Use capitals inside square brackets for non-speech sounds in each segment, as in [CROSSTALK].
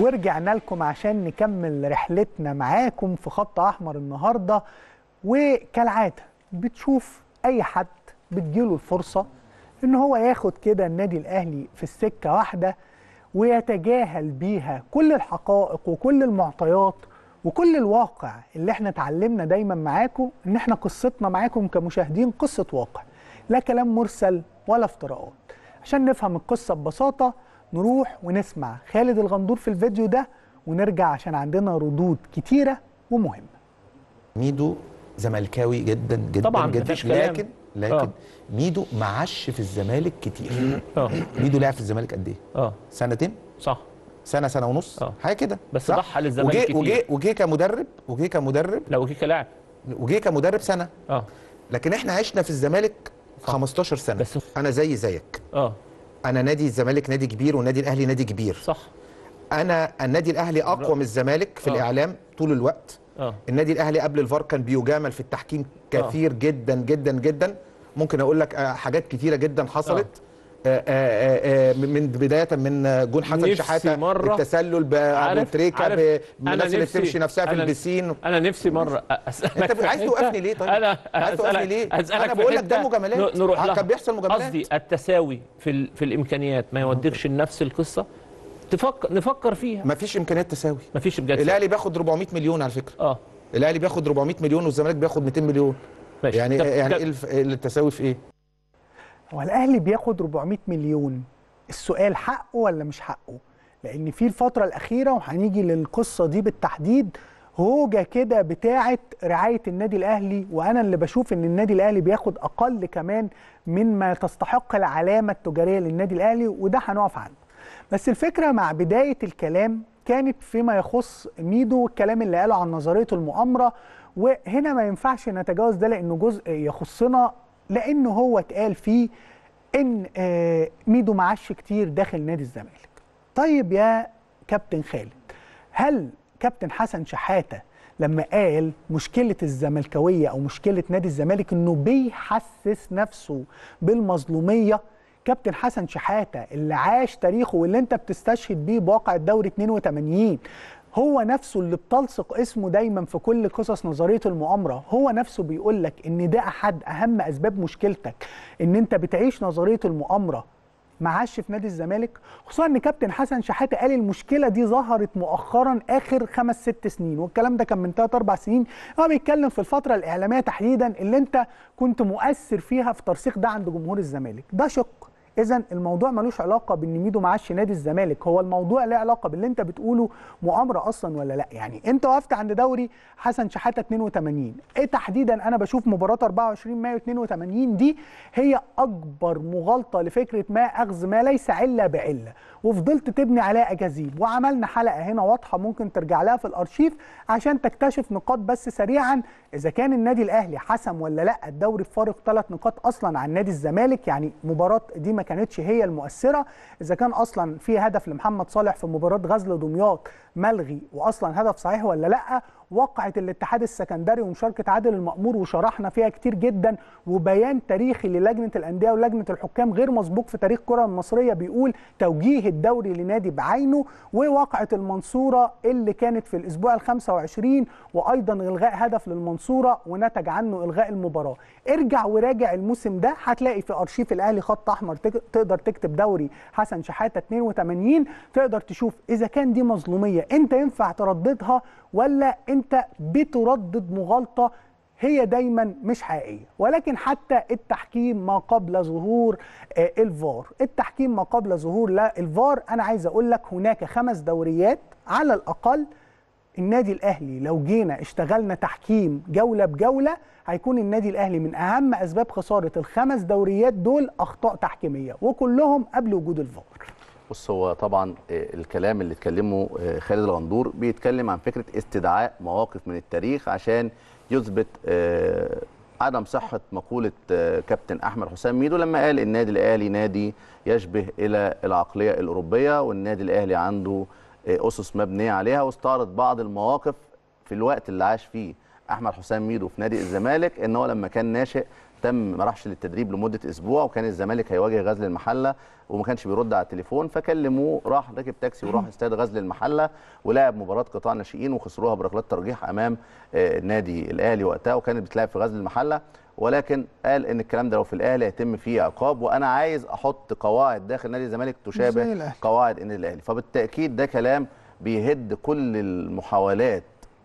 ورجعنا لكم عشان نكمل رحلتنا معاكم في خط احمر النهارده وكالعاده بتشوف اي حد بتجيله الفرصه ان هو ياخد كده النادي الاهلي في السكه واحده ويتجاهل بيها كل الحقائق وكل المعطيات وكل الواقع اللي احنا اتعلمنا دايما معاكم ان احنا قصتنا معاكم كمشاهدين قصه واقع لا كلام مرسل ولا افتراءات عشان نفهم القصه ببساطه نروح ونسمع خالد الغندور في الفيديو ده ونرجع عشان عندنا ردود كتيره ومهمه ميدو زملكاوي جدا جدا طبعا جدا لكن لكن أوه. ميدو معش في الزمالك كتير آه. ميدو لعب في الزمالك قد ايه آه. سنتين صح سنه سنه ونص آه. حاجه كده بس ضحى للزمالك وجي كتير وجي وجي كمدرب وجي كمدرب لا وجي كلاعب وجي كمدرب سنه اه لكن احنا عشنا في الزمالك 15 سنه بس انا زي زيك اه انا نادي الزمالك نادي كبير والنادي الاهلي نادي كبير صح انا النادي الاهلي اقوى من الزمالك في أوه. الاعلام طول الوقت أوه. النادي الاهلي قبل الفار كان بيجامل في التحكيم آه. كثير أوه. جدا جدا جدا ممكن اقول لك آه، حاجات كثيره جدا حصلت أوه. آه، آه، آه، من بدايه من جون حسن شحاته مرة التسلل بابو تريكه بالناس اللي بتمشي نفسها في البسين انا نفسي مره اسالك انت عايز توقفني ليه طيب؟ انا عايز توقفني ليه؟ أسألك انا بقول لك ده مجاملات نروح لها كان بيحصل مجاملات قصدي التساوي في في الامكانيات ما يوديكش لنفس القصه تفكر نفكر فيها مفيش امكانيات تساوي مفيش بجد الاهلي بياخد 400 مليون على فكره اه الاهلي بياخد 400 مليون والزمالك بياخد 200 مليون ماشي. يعني يعني إيه إيه التساوي في ايه؟ هو الاهلي بياخد 400 مليون السؤال حقه ولا مش حقه لان في الفتره الاخيره وهنيجي للقصه دي بالتحديد هوجه كده بتاعه رعايه النادي الاهلي وانا اللي بشوف ان النادي الاهلي بياخد اقل كمان مما تستحق العلامه التجاريه للنادي الاهلي وده هنقف عنه بس الفكره مع بدايه الكلام كانت فيما يخص ميدو والكلام اللي قاله عن نظريه المؤامره وهنا ما ينفعش نتجاوز ده لانه جزء يخصنا لانه هو اتقال فيه إن آه، ميدو معاش كتير داخل نادي الزمالك طيب يا كابتن خالد هل كابتن حسن شحاته لما قال مشكله الزملكاويه او مشكله نادي الزمالك انه بيحسس نفسه بالمظلوميه كابتن حسن شحاته اللي عاش تاريخه واللي انت بتستشهد بيه بواقع الدوري 82 هو نفسه اللي بتلصق اسمه دايما في كل قصص نظريه المؤامره هو نفسه بيقول لك ان ده احد اهم اسباب مشكلتك ان انت بتعيش نظريه المؤامره معاش في نادي الزمالك خصوصا ان كابتن حسن شحاته قال المشكله دي ظهرت مؤخرا اخر خمس ست سنين والكلام ده كان من ثلاث اربع سنين هو بيتكلم في الفتره الاعلاميه تحديدا اللي انت كنت مؤثر فيها في ترسيخ ده عند جمهور الزمالك ده شق اذا الموضوع ملوش علاقه بان ميدو معاش نادي الزمالك هو الموضوع له علاقه باللي انت بتقوله مؤامره اصلا ولا لا يعني انت وقفت عند دوري حسن شحاته 82 ايه تحديدا انا بشوف مباراه 24 مايو 82 دي هي اكبر مغالطه لفكره ما اخذ ما ليس عله بعله وفضلت تبني عليها اجاذيب وعملنا حلقه هنا واضحه ممكن ترجع لها في الارشيف عشان تكتشف نقاط بس سريعا اذا كان النادي الاهلي حسم ولا لا الدوري بفارق ثلاث نقاط اصلا عن نادي الزمالك يعني مباراه دي ما كانتش هي المؤثره اذا كان اصلا في هدف لمحمد صالح في مباراه غزل دمياط ملغي واصلا هدف صحيح ولا لا وقعه الاتحاد السكندري ومشاركه عادل المامور وشرحنا فيها كتير جدا وبيان تاريخي للجنه الانديه ولجنه الحكام غير مسبوق في تاريخ الكره المصريه بيقول توجيه الدوري لنادي بعينه ووقعه المنصوره اللي كانت في الاسبوع ال 25 وايضا الغاء هدف للمنصوره ونتج عنه الغاء المباراه ارجع وراجع الموسم ده هتلاقي في ارشيف الاهلي خط احمر تقدر تكتب دوري حسن شحاته 82 تقدر تشوف اذا كان دي مظلوميه انت ينفع ترددها ولا انت بتردد مغالطه هي دايما مش حقيقيه ولكن حتى التحكيم ما قبل ظهور آه، الفار التحكيم ما قبل ظهور لا الفار انا عايز اقول لك هناك خمس دوريات على الاقل النادي الاهلي لو جينا اشتغلنا تحكيم جوله بجوله هيكون النادي الاهلي من اهم اسباب خساره الخمس دوريات دول اخطاء تحكيميه وكلهم قبل وجود الفار بص هو طبعا آه، الكلام اللي اتكلمه آه، خالد الغندور بيتكلم عن فكره استدعاء مواقف من التاريخ عشان يثبت آه، عدم صحه مقوله كابتن احمد حسام ميدو لما قال النادي الاهلي نادي يشبه الى العقليه الاوروبيه والنادي الاهلي عنده اسس مبنيه عليها واستعرض بعض المواقف في الوقت اللي عاش فيه احمد حسام ميدو في نادي الزمالك ان هو لما كان ناشئ تم ما راحش للتدريب لمده اسبوع وكان الزمالك هيواجه غزل المحله وما كانش بيرد على التليفون فكلموه راح راكب تاكسي وراح [LAUGHS] استاد غزل المحله ولعب مباراه قطاع ناشئين وخسروها بركلات ترجيح امام آه، النادي الاهلي وقتها وكانت بتلعب في غزل المحله ولكن قال ان الكلام ده لو في الاهلي هيتم فيه عقاب وانا عايز احط قواعد داخل نادي الزمالك تشابه قواعد النادي الاهلي فبالتاكيد ده كلام بيهد كل المحاولات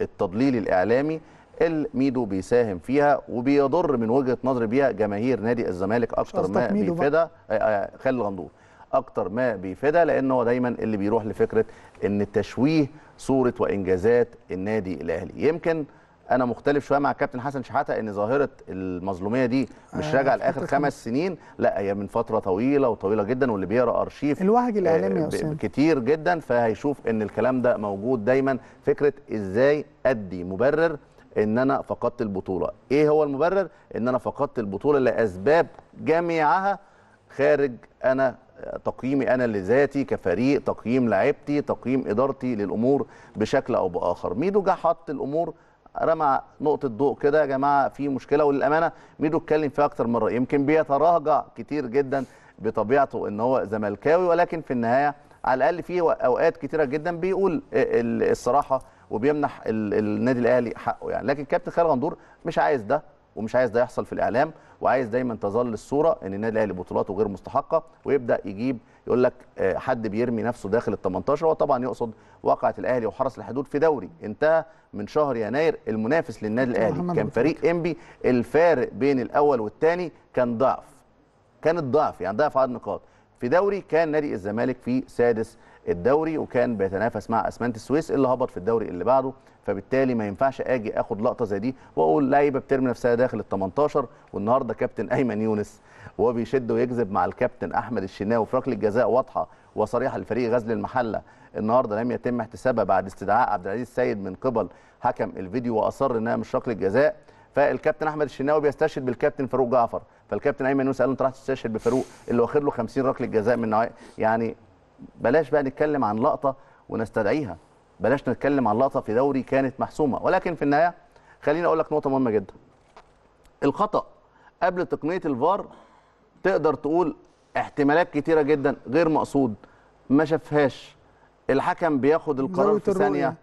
التضليل الاعلامي الميدو بيساهم فيها وبيضر من وجهه نظري بيها جماهير نادي الزمالك اكتر ما بيفيدها آه، آه، خالد غندور اكتر ما بيفيدها لان هو دايما اللي بيروح لفكره ان تشويه صوره وانجازات النادي الاهلي يمكن انا مختلف شويه مع كابتن حسن شحاته ان ظاهره المظلوميه دي مش آه راجعه لاخر خمس سنين لا هي من فتره طويله وطويله جدا واللي بيقرا ارشيف الوهج الاعلامي يا آه، استاذ كتير جدا فهيشوف ان الكلام ده موجود دايما فكره ازاي ادي مبرر ان انا فقدت البطوله ايه هو المبرر ان انا فقدت البطوله لاسباب جميعها خارج انا تقييمي انا لذاتي كفريق تقييم لعبتي تقييم ادارتي للامور بشكل او باخر ميدو جه حط الامور رمى نقطه ضوء كده يا جماعه في مشكله وللامانه ميدو اتكلم فيها اكتر مره يمكن بيتراجع كتير جدا بطبيعته ان هو زملكاوي ولكن في النهايه على الاقل في اوقات كتيره جدا بيقول الصراحه وبيمنح النادي الاهلي حقه يعني لكن كابتن خالد غندور مش عايز ده ومش عايز ده يحصل في الاعلام وعايز دايما تظل الصوره ان النادي الاهلي بطولاته غير مستحقه ويبدا يجيب يقول لك آه، حد بيرمي نفسه داخل ال 18 هو طبعا يقصد واقعه الاهلي وحرس الحدود في دوري انتهى من شهر يناير المنافس للنادي الاهلي كان فريق انبي الفارق بين الاول والثاني كان ضعف كان الضعف يعني ضعف عدد نقاط في دوري كان نادي الزمالك في سادس الدوري وكان بيتنافس مع اسمنت السويس اللي هبط في الدوري اللي بعده فبالتالي ما ينفعش اجي اخد لقطه زي دي واقول لعيبه بترمي نفسها داخل ال 18 والنهارده كابتن ايمن يونس وهو بيشد ويجذب مع الكابتن احمد الشناوي في ركله جزاء واضحه وصريحه لفريق غزل المحله النهارده لم يتم احتسابها بعد استدعاء عبد العزيز السيد من قبل حكم الفيديو واصر انها مش ركله جزاء فالكابتن احمد الشناوي بيستشهد بالكابتن فاروق جعفر فالكابتن ايمن يونس قال له انت راح تستشهد بفاروق اللي واخد له 50 ركله جزاء من نوع يعني بلاش بقى نتكلم عن لقطه ونستدعيها بلاش نتكلم عن لقطه في دوري كانت محسومه ولكن في النهايه خليني اقول لك نقطه مهمه جدا الخطا قبل تقنيه الفار تقدر تقول احتمالات كتيره جدا غير مقصود ما شافهاش الحكم بياخد القرار في ثانيه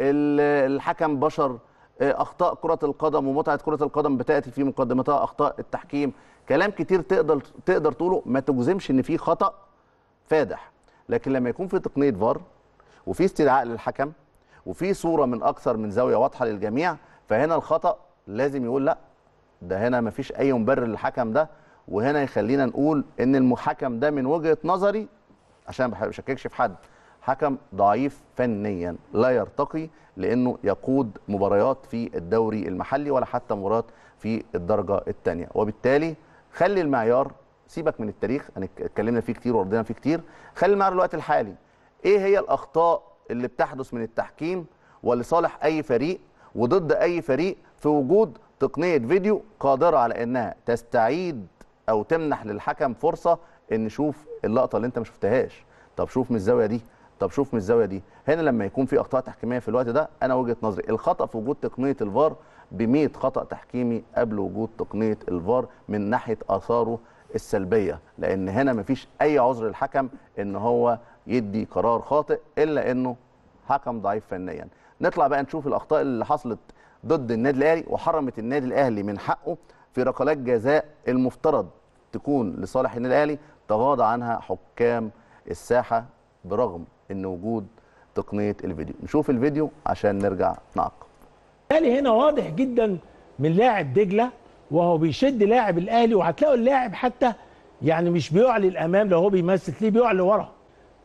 الحكم بشر اخطاء كره القدم ومتعه كره القدم بتاتي في مقدمتها اخطاء التحكيم كلام كتير تقدر تقدر تقوله ما تجزمش ان في خطا فادح لكن لما يكون في تقنيه فار وفي استدعاء للحكم وفي صوره من اكثر من زاويه واضحه للجميع فهنا الخطا لازم يقول لا ده هنا مفيش اي مبرر للحكم ده وهنا يخلينا نقول ان المحكم ده من وجهه نظري عشان ما بشككش في حد حكم ضعيف فنيا لا يرتقي لانه يقود مباريات في الدوري المحلي ولا حتى مباريات في الدرجه الثانيه وبالتالي خلي المعيار سيبك من التاريخ اتكلمنا فيه كتير وردنا فيه كتير خلينا معانا الوقت الحالي ايه هي الاخطاء اللي بتحدث من التحكيم ولصالح اي فريق وضد اي فريق في وجود تقنيه فيديو قادره على انها تستعيد او تمنح للحكم فرصه ان يشوف اللقطه اللي انت ما شفتهاش طب شوف من الزاويه دي طب شوف من الزاويه دي هنا لما يكون في اخطاء تحكيميه في الوقت ده انا وجهه نظري الخطا في وجود تقنيه الفار ب 100 خطا تحكيمي قبل وجود تقنيه الفار من ناحيه اثاره السلبيه لان هنا مفيش اي عذر للحكم ان هو يدي قرار خاطئ الا انه حكم ضعيف فنيا نطلع بقى نشوف الاخطاء اللي حصلت ضد النادي الاهلي وحرمت النادي الاهلي من حقه في ركلات جزاء المفترض تكون لصالح النادي الاهلي تغاضى عنها حكام الساحه برغم ان وجود تقنيه الفيديو نشوف الفيديو عشان نرجع نعقب الاهلي هنا واضح جدا من لاعب دجله وهو بيشد لاعب الاهلي وهتلاقوا اللاعب حتى يعني مش بيعلي الامام لو هو بيمثل ليه بيعلي لورا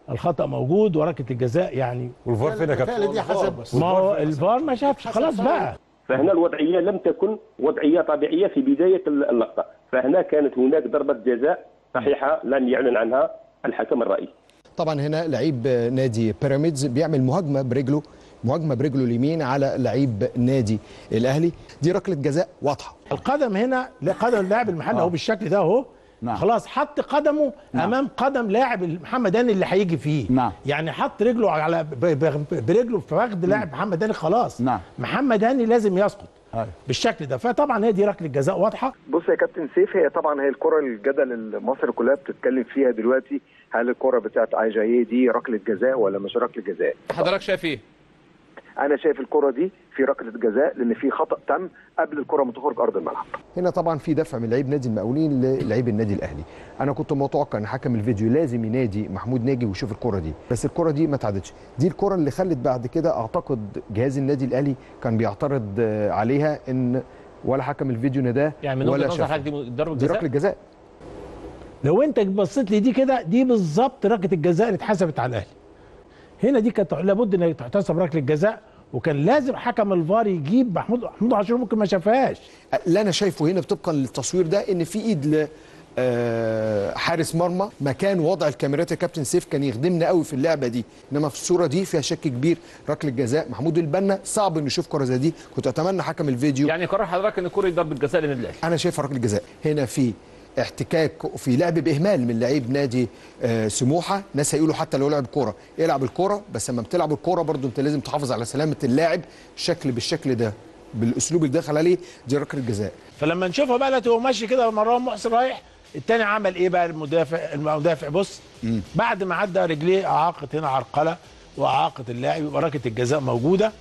الخطا موجود وركله الجزاء يعني والفار فين يا كابتن؟ دي حسب بس ما هو الفار ما شافش خلاص بقى فهنا الوضعيه لم تكن وضعيه طبيعيه في بدايه اللقطه فهنا كانت هناك ضربه جزاء صحيحه لم يعلن عنها الحكم الرئيسي طبعا هنا لعيب نادي بيراميدز بيعمل مهاجمه برجله مهاجمه برجله اليمين على لعيب نادي الاهلي دي ركله جزاء واضحه القدم هنا قدم اللاعب المحلي آه. اهو بالشكل ده اهو نعم. خلاص حط قدمه نعم. امام قدم لاعب محمد هاني اللي هيجي فيه نعم. يعني حط رجله على برجله في فخذ لاعب محمد هاني خلاص نعم. محمد هاني لازم يسقط أيوه. بالشكل ده فطبعا هي دي ركله جزاء واضحه بص يا كابتن سيف هي طبعا هي الكره الجدل المصري كلها بتتكلم فيها دلوقتي هل الكره بتاعت اي جي إيه دي ركله جزاء ولا مش ركله جزاء حضرتك شايف ايه انا شايف الكره دي في ركله جزاء لان في خطا تم قبل الكره ما تخرج ارض الملعب هنا طبعا في دفع من لعيب نادي المقاولين للعيب النادي الاهلي انا كنت متوقع ان حكم الفيديو لازم ينادي محمود ناجي ويشوف الكره دي بس الكره دي ما اتعدتش دي الكره اللي خلت بعد كده اعتقد جهاز النادي الاهلي كان بيعترض عليها ان ولا حكم الفيديو نداه يعني ولا شاف دي ضربه جزاء دي ركله جزاء لو انت بصيت لي دي كده دي بالظبط ركله الجزاء اللي اتحسبت على الاهلي هنا دي كانت لابد انها تحتسب ركله جزاء وكان لازم حكم الفار يجيب محمود محمود عاشور ممكن ما شافهاش اللي انا شايفه هنا طبقا للتصوير ده ان في ايد ل... آه، حارس مرمى مكان وضع الكاميرات يا كابتن سيف كان يخدمنا قوي في اللعبه دي انما في الصوره دي فيها شك كبير ركله جزاء محمود البنا صعب انه يشوف كره زي دي كنت اتمنى حكم الفيديو يعني قرار حضرتك ان الكره ضربه جزاء للنادي الاهلي انا شايفها ركله جزاء هنا في احتكاك في لعب باهمال من لعيب نادي آه، سموحه ناس هيقولوا حتى لو لعب كوره العب الكوره بس لما بتلعب الكوره برضو انت لازم تحافظ على سلامه اللاعب شكل بالشكل ده بالاسلوب اللي دخل عليه دي ركله جزاء فلما نشوفها بقى هو ماشي كده مروان محسن رايح الثاني عمل ايه بقى المدافع المدافع بص م. بعد ما عدى رجليه اعاقت هنا عرقله واعاقت اللاعب يبقى ركله الجزاء موجوده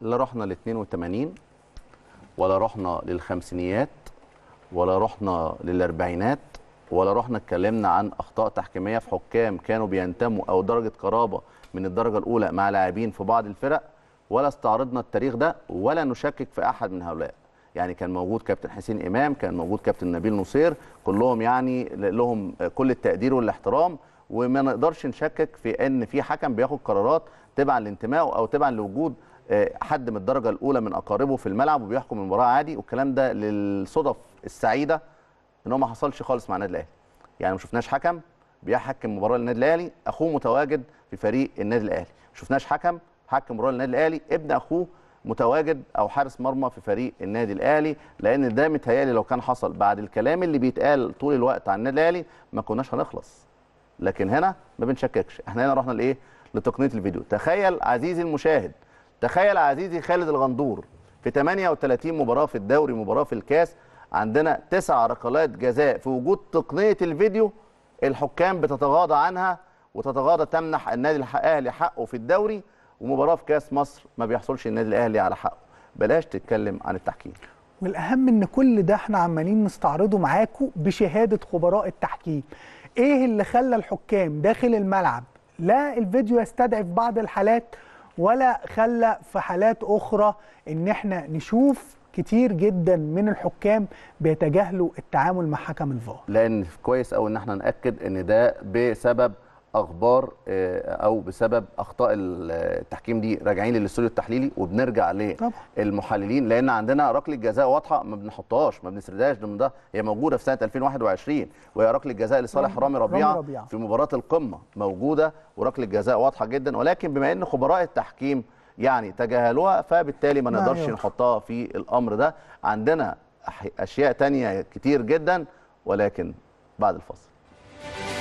لا رحنا ل 82 ولا رحنا للخمسينيات ولا رحنا للاربعينات ولا رحنا اتكلمنا عن اخطاء تحكيميه في حكام كانوا بينتموا او درجه قرابه من الدرجه الاولى مع لاعبين في بعض الفرق ولا استعرضنا التاريخ ده ولا نشكك في احد من هؤلاء يعني كان موجود كابتن حسين امام كان موجود كابتن نبيل نصير كلهم يعني لهم كل التقدير والاحترام وما نقدرش نشكك في ان في حكم بياخد قرارات تبعا لانتمائه او تبعا لوجود آه، حد من الدرجه الاولى من اقاربه في الملعب وبيحكم المباراه عادي والكلام ده للصدف السعيده ان هو ما حصلش خالص مع النادي الاهلي يعني ما شفناش حكم بيحكم مباراه للنادي الاهلي اخوه متواجد في فريق النادي الاهلي ما شفناش حكم حكم مباراه للنادي الاهلي ابن اخوه متواجد او حارس مرمى في فريق النادي الاهلي لان ده متهيالي لو كان حصل بعد الكلام اللي بيتقال طول الوقت عن النادي الاهلي ما كناش هنخلص لكن هنا ما بنشككش احنا هنا رحنا لايه لتقنيه الفيديو تخيل عزيزي المشاهد تخيل عزيزي خالد الغندور في 38 مباراه في الدوري مباراه في الكاس عندنا تسع ركلات جزاء في وجود تقنيه الفيديو الحكام بتتغاضى عنها وتتغاضى تمنح النادي الاهلي حقه في الدوري ومباراه في كاس مصر ما بيحصلش النادي الاهلي على حقه بلاش تتكلم عن التحكيم والاهم ان كل ده احنا عمالين نستعرضه معاكم بشهاده خبراء التحكيم ايه اللي خلى الحكام داخل الملعب لا الفيديو يستدعي في بعض الحالات ولا خلى في حالات اخرى ان احنا نشوف كتير جدا من الحكام بيتجاهلوا التعامل مع حكم الفار لان كويس قوي ان احنا ناكد ان ده بسبب اخبار آه، او بسبب اخطاء آه، التحكيم دي راجعين للاستوديو التحليلي وبنرجع للمحللين لان عندنا ركله جزاء واضحه ما بنحطهاش ما بنسردهاش ضمن ده هي موجوده في سنه 2021 وهي ركله جزاء لصالح رامي ربيعه ربيع. في مباراه القمه موجوده وركله جزاء واضحه جدا ولكن بما ان خبراء التحكيم يعني تجاهلوها فبالتالي ما نقدرش نحطها في الامر ده عندنا اشياء تانية كتير جدا ولكن بعد الفاصل